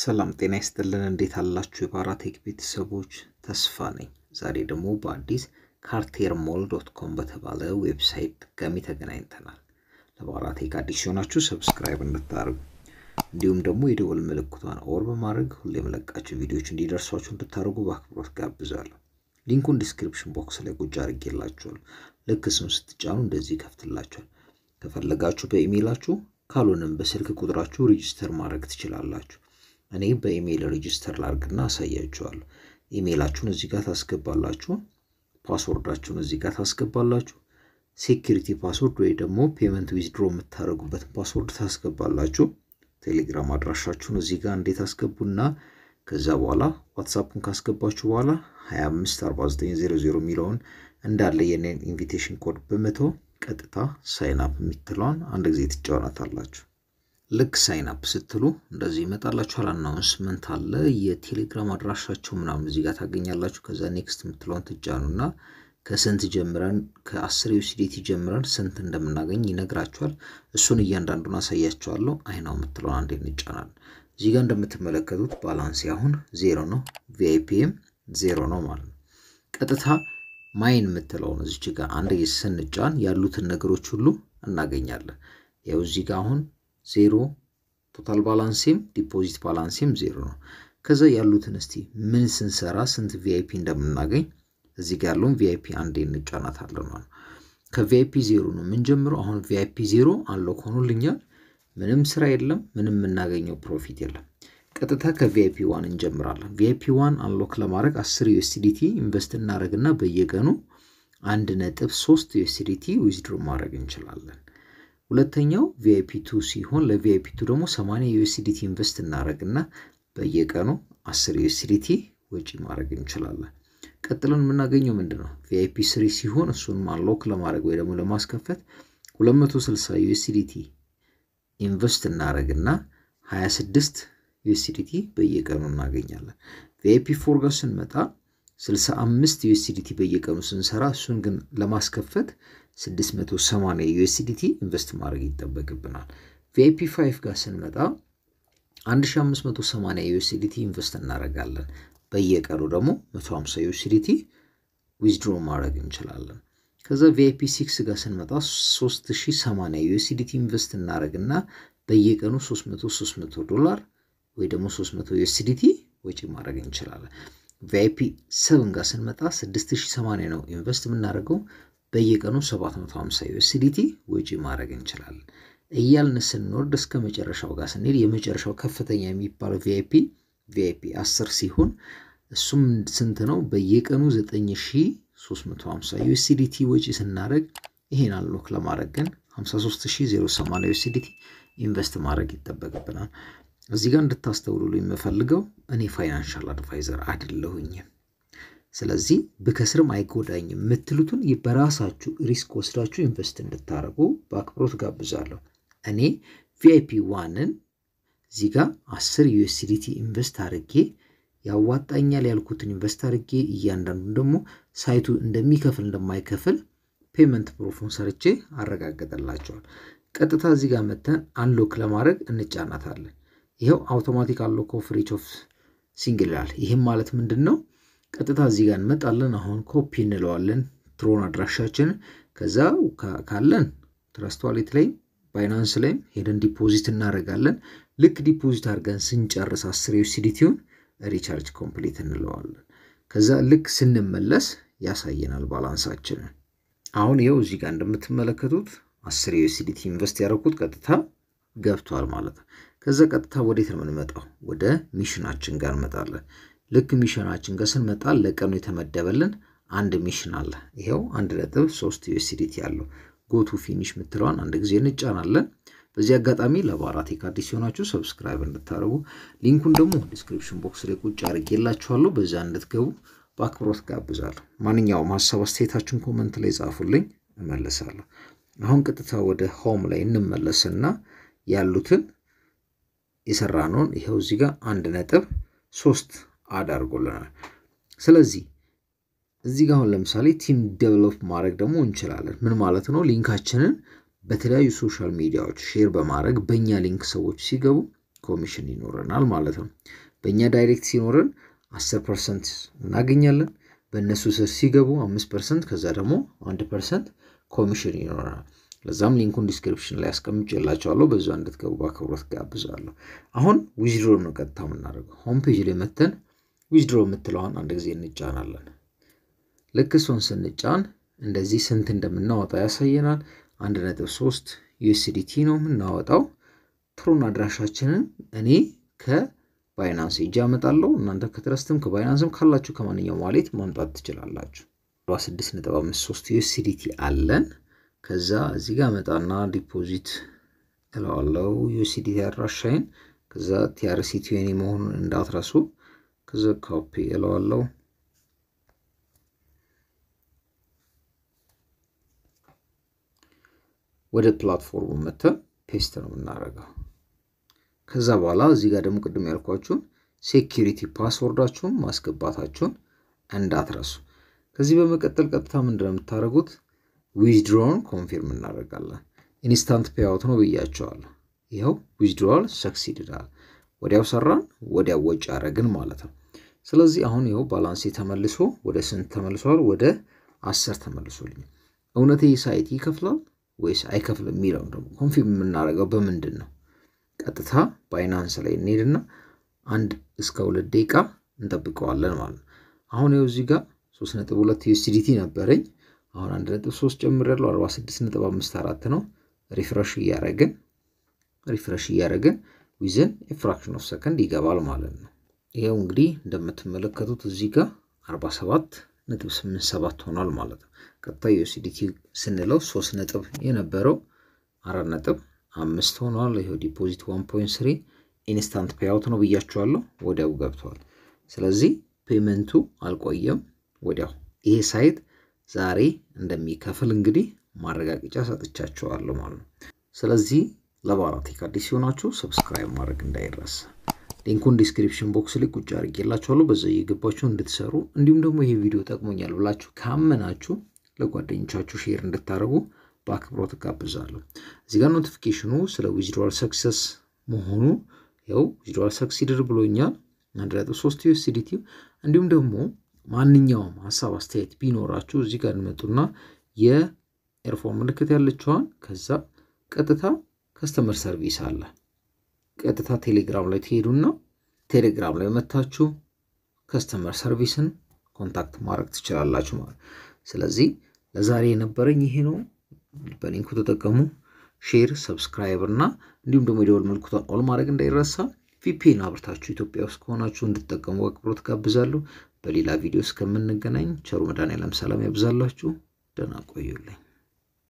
ሰላም ጤና ይስጥልን። እንዴት አላችሁ? የባራቴክ ቤተሰቦች ተስፋ ነኝ። ዛሬ ደግሞ በአዲስ ካርቴር ሞል ዶት ኮም በተባለ ዌብሳይት ድጋሚ ተገናኝተናል። ለባራቴክ አዲስ ሲሆናችሁ ሰብስክራይብ እንድታደርጉ እንዲሁም ደግሞ የደወል ምልክቷን ኦር በማድረግ ሁሌ የመለቃቸው ቪዲዮዎች እንዲደርሷችሁ እንድታደርጉ በአክብሮት ጋብዛለሁ። ሊንኩን ዲስክሪፕሽን ቦክስ ላይ ቁጭ አድርጌላችኋል። ልክ ስም ስትጫኑ እንደዚህ ይከፍትላችኋል። ከፈለጋችሁ በኢሜይላችሁ ካልሆነም በስልክ ቁጥራችሁ ሬጅስተር ማድረግ ትችላላችሁ። እኔ በኢሜይል ሬጅስተር ላርግና አሳያችኋለሁ። ኢሜይላችሁን እዚህ ጋር ታስገባላችሁ። ፓስወርዳችሁን እዚህ ጋር ታስገባላችሁ። ሴኪሪቲ ፓስወርድ ወይ ደግሞ ፔመንት ዊዝድሮ የምታደርጉበትን ፓስወርድ ታስገባላችሁ። ቴሌግራም አድራሻችሁን እዚህ ጋር እንዴት አስገቡና ከዛ በኋላ ዋትሳፑን ካስገባችሁ በኋላ 254900 የሚለውን እንዳለ የኔን ኢንቪቴሽን ኮድ በመቶ ቀጥታ ሳይን አፕ አንድ ጊዜ ትጫወናታላችሁ። ልክ ሳይን አፕ ስትሉ እንደዚህ ይመጣላችኋል። አናውንስመንት አለ፣ የቴሌግራም አድራሻቸው ምናምን እዚህ ጋር ታገኛላችሁ። ከዛ ኔክስት የምትለውን ትጫኑና ከስንት ጀምረን ከአስር ዩሲዲቲ ጀምረን ስንት እንደምናገኝ ይነግራችኋል። እሱን እያንዳንዱን አሳያችኋለሁ። አይናው የምትለውን አንዴ እንጫናል። እዚህ ጋር እንደምትመለከቱት ባላንስ አሁን ዜሮ ነው፣ ቪአይፒም ዜሮ ነው ማለት ነው። ቀጥታ ማይን የምትለውን እዚች ጋር አንድ ስንጫን ያሉትን ነገሮች ሁሉ እናገኛለን። ያው እዚህ ጋር አሁን ዜሮ ቶታል ባላንሴም ዲፖዚት ባላንሴም ዜሮ ነው። ከዛ ያሉትን እስቲ ምን ስንሰራ ስንት ቪአይፒ እንደምናገኝ እዚህ ጋር ያለውን ቪአይፒ አንድ እንጫናታለን ማለት ነው። ከቪአይፒ ዜሮ ነው የምንጀምረው። አሁን ቪአይፒ ዜሮ አንሎክ ሆኖልኛል። ምንም ስራ የለም፣ ምንም የምናገኘው ፕሮፊት የለም። ቀጥታ ከቪአይፒ ዋን እንጀምራለን። ቪአይፒ ዋን አንሎክ ለማድረግ አስር ዩኤስዲቲ ኢንቨስት እናደረግና በየቀኑ አንድ ነጥብ ሶስት ዩኤስዲቲ ዊዝድሮ ማድረግ እንችላለን። ሁለተኛው ቪአይፒ ቱ ሲሆን ለቪአይፒ ቱ ደግሞ 80 ዩኤስዲቲ ኢንቨስት እናደረግና በየቀኑ 10 ዩኤስዲቲ ወጪ ማድረግ እንችላለን። ቀጥለን የምናገኘው ምንድን ነው? ቪአይፒ ስሪ ሲሆን እሱን ማንሎክ ለማድረግ ወይ ደግሞ ለማስከፈት 260 ዩኤስዲቲ ኢንቨስት እናደረግና 26 ዩኤስዲቲ በየቀኑ እናገኛለን። ቪአይፒ ፎር ጋር ስንመጣ 65 ዩኤስዲቲ በየቀኑ ስንሰራ እሱን ግን ለማስከፈት 680 ዩኤስዲቲ ኢንቨስት ማድረግ ይጠበቅብናል። ቪአይፒ 5 ጋር ስንመጣ 1580 ዩኤስዲቲ ኢንቨስት እናደርጋለን። በየቀኑ ደግሞ 150 ዩኤስዲቲ ዊዝድሮ ማድረግ እንችላለን። ከዛ ቪአይፒ 6 ጋር ስንመጣ 3080 ዩኤስዲቲ ኢንቨስት እናደርግና በየቀኑ 300 300 ዶላር ወይ ደግሞ 300 ዩኤስዲቲ ወጪ ማድረግ እንችላለን። ቪአይፒ 7 ጋር ስንመጣ 6080 ነው ኢንቨስት የምናደርገው በየቀኑ 750 ዩኤስዲቲ ወጪ ማድረግ እንችላለን። እያልን ስንወርድ እስከ መጨረሻው ጋር ስንሄድ የመጨረሻው ከፍተኛ የሚባለው ቪአይፒ ቪአይፒ 10 ሲሆን እሱም ስንት ነው? በየቀኑ 9350 ዩኤስዲቲ ወጪ ስናደርግ ይሄን አሎክ ለማድረግ ግን 53080 ዩኤስዲቲ ኢንቨስት ማድረግ ይጠበቅብናል። እዚህ ጋር እንድታስተውሉ የምፈልገው እኔ ፋይናንሻል አድቫይዘር አይደለሁኝም። ስለዚህ ብከስርም አይጎዳኝም የምትሉትን በራሳችሁ ሪስክ ወስዳችሁ ኢንቨስት እንድታደርጉ በአክብሮት ጋብዛለሁ። እኔ ቪአይፒ ዋንን እዚህ ጋር አስር ዩኤስዲቲ ኢንቨስት አድርጌ ያዋጣኛል ያልኩትን ኢንቨስት አድርጌ እያንዳንዱ ደግሞ ሳይቱ እንደሚከፍል እንደማይከፍል ፔመንት ፕሮፉን ሰርቼ አረጋግጠላቸዋል። ቀጥታ እዚህ ጋር መተን አንሎክ ለማድረግ እንጫናታለን። ይኸው አውቶማቲክ አንሎክ ኦፍ ሪች ኦፍ ሲንግል ይላል። ይህም ማለት ምንድን ነው? ቀጥታ እዚህ ጋር እንመጣለን። አሁን ኮፒ እንለዋለን ትሮን አድራሻችን። ከዛ ካለን ትረስት ዋሌት ላይ ባይናንስ ላይም ሄደን ዲፖዚት እናደርጋለን። ልክ ዲፖዚት አድርገን ስንጨርስ አስር ዩሲዲቲውን ሪቻርጅ ኮምፕሊት እንለዋለን። ከዛ ልክ ስንመለስ ያሳየናል ባላንሳችን አሁን ይኸው እዚህ ጋር እንደምትመለከቱት አስር ዩሲዲቲ ኢንቨስት ያደረኩት ቀጥታ ገብቷል ማለት ነው። ከዛ ቀጥታ ወዴት ነው የምንመጣው? ወደ ሚሽናችን ጋር እንመጣለን። ልክ ሚሽናችን ጋር ስንመጣ ለቀኑ የተመደበልን አንድ ሚሽን አለ። ይኸው አንድ ነጥብ ሶስት ዩኤስዲቲ ያለው ጎቱ ፊኒሽ የምትለዋን አንድ ጊዜ እንጫናለን። በዚህ አጋጣሚ ለባራቴክ አዲስ ሲሆናችሁ ሰብስክራይብ እንድታደርጉ ሊንኩን ደግሞ ዲስክሪፕሽን ቦክስ ላይ ቁጭ አድርጌላችኋለሁ። በዛ እንድትገቡ በአክብሮት ጋብዛለሁ። ማንኛውም ሀሳብ አስተያየታችሁን ኮመንት ላይ ጻፉልኝ፣ እመለሳለሁ። አሁን ቀጥታ ወደ ሆም ላይ እንመለስና ያሉትን የሰራነውን ይኸው እዚህ ጋር አንድ ነጥብ ሶስት አዳርጎልናል። ስለዚህ እዚህ ጋር አሁን ለምሳሌ ቲም ዴቨሎፕ ማድረግ ደግሞ እንችላለን። ምን ማለት ነው? ሊንካችንን በተለያዩ ሶሻል ሚዲያዎች ሼር በማድረግ በእኛ ሊንክ ሰዎች ሲገቡ ኮሚሽን ይኖረናል ማለት ነው። በእኛ ዳይሬክት ሲኖረን 10 ፐርሰንት እናገኛለን። በእነሱ ስር ሲገቡ 5 ፐርሰንት ከዛ ደግሞ 1 ፐርሰንት ኮሚሽን ይኖረናል። ለዛም ሊንኩን ዲስክሪፕሽን ላይ አስቀምጬላችኋለሁ። በዛ እንድትገቡ በአክብሮት ጋብዛለሁ። አሁን ዊዝድሮ ነው ቀጥታ የምናደርገው። ሆምፔጅ ላይ መተን ዊዝድሮ የምትለዋን አንድ ጊዜ እንጫናለን። ልክ እሱን ስንጫን እንደዚህ ስንት እንደምናወጣ ያሳየናል። አንድ ነጥብ ሶስት ዩኤስዲቲ ነው የምናወጣው። ትሩን አድራሻችንን እኔ ከባይናንስ እጅ አመጣለሁ። እናንተ ከትረስትም ከባይናንስም ካላችሁ ከማንኛውም ዋሌት ማምጣት ትችላላችሁ። 46.53 ዩኤስዲቲ አለን። ከዛ እዚህ ጋር መጣና ዲፖዚት እለዋለሁ ዩኤስዲቲ አድራሻይን። ከዛ ቲአርሲቲ የኔ መሆኑን እንዳትረሱ። ከዛ ኮፒ እለዋለሁ። ወደ ፕላትፎርሙ መተን ፔስት ነው የምናደርገው። ከዛ በኋላ እዚህ ጋር ደግሞ ቅድም ያልኳችሁን ሴኪሪቲ ፓስወርዳችሁን ማስገባታችሁን እንዳትረሱ። ከዚህ በመቀጠል ቀጥታ ምንድነው የምታደርጉት? ዊዝድሮን ኮንፊርም እናደርጋለን። ኢንስታንት ፔይአውት ነው ብያቸዋለሁ። ይኸው ዊዝድሮዋል ሰክሲድዳል። ወዲያው ሰራን፣ ወዲያው ወጪ አደረግን ማለት ነው። ስለዚህ አሁን ይኸው ባላንሴ ተመልሶ ወደ ስንት ተመልሷል? ወደ አስር ተመልሶልኛል። እውነት ሳይት ይከፍላል ወይስ አይከፍልም የሚለውን ደግሞ ኮንፊርም የምናደርገው በምንድን ነው? ቀጥታ ባይናንስ ላይ እንሄድና አንድ እስከ ሁለት ደቂቃ እንጠብቀዋለን ማለት ነው። አሁን ይኸው እዚህ ጋር ሶስት ነጥብ ሁለት ዩኤስዲቲ ነበረኝ። አሁን አንድ ነጥብ ሶስት ጨምሬያለሁ። አርባ ስድስት ነጥብ አምስት አራት ነው። ሪፍረሽ እያረግን ሪፍረሽ እያደረግን ዊዘን ኤ ፍራክሽን ኦፍ ሰከንድ ይገባል ማለት ነው። ይኸው እንግዲህ እንደምትመለከቱት እዚህ ጋር 47 ነጥብ 87 ሆኗል ማለት ነው። ቀጥታ ዩኤስዲቲ ስንለው 3 ነጥብ የነበረው 4 ነጥብ 5 ሆኗል። ይኸው ዲፖዚት 1.3 ኢንስታንት ፔያውት ነው ብያችኋለሁ፣ ወዲያው ገብቷል። ስለዚህ ፔመንቱ አልቆየም፣ ወዲያው ይሄ ሳይት ዛሬ እንደሚከፍል እንግዲህ ማረጋገጫ ሰጥቻችኋለሁ ማለት ነው። ስለዚህ ለባራቴክ አዲስ ሲሆናችሁ ሰብስክራይብ ማድረግ እንዳይረሳ። ሊንኩን ዲስክሪፕሽን ቦክስ ላይ ቁጭ አድርጌላችኋለሁ። በዛ እየገባችሁ እንድትሰሩ እንዲሁም ደግሞ ይሄ ቪዲዮ ጠቅሞኛል ብላችሁ ካመናችሁ ለጓደኞቻችሁ ሼር እንድታደርጉ በአክብሮት እጋብዛለሁ። እዚህ ጋር ኖቲፊኬሽኑ ስለ ዊዝድሮዋል ሰክሰስ መሆኑ ያው ዊዝድሮዋል ሰክሲድር ብሎኛል አንድ ነጥብ ሶስት ዩኤስዲቲ እንዲሁም ደግሞ ማንኛውም ሀሳብ አስተያየት ቢኖራችሁ እዚህ ጋር እንመጡና የኤርፎን ምልክት ያለችዋን ከዛ ቀጥታ ከስተመር ሰርቪስ አለ ቀጥታ ቴሌግራም ላይ ትሄዱና ቴሌግራም ላይ መታችሁ ከስተመር ሰርቪስን ኮንታክት ማድረግ ትችላላችሁ ማለት ስለዚህ ለዛሬ የነበረኝ ይሄ ነው። በሊንኩ ተጠቀሙ። ሼር፣ ሰብስክራይብ እና እንዲሁም ደግሞ የደወል ምልክቱን ኦል ማድረግ እንዳይረሳ። ቪፒኤን አብርታችሁ ኢትዮጵያ ውስጥ ከሆናችሁ እንድትጠቀሙ በአክብሮት ጋብዛለሁ። በሌላ ቪዲዮ እስከምንገናኝ ቸሩ መድኃኔዓለም ሰላም ያብዛላችሁ። ደህና ቆዩልኝ።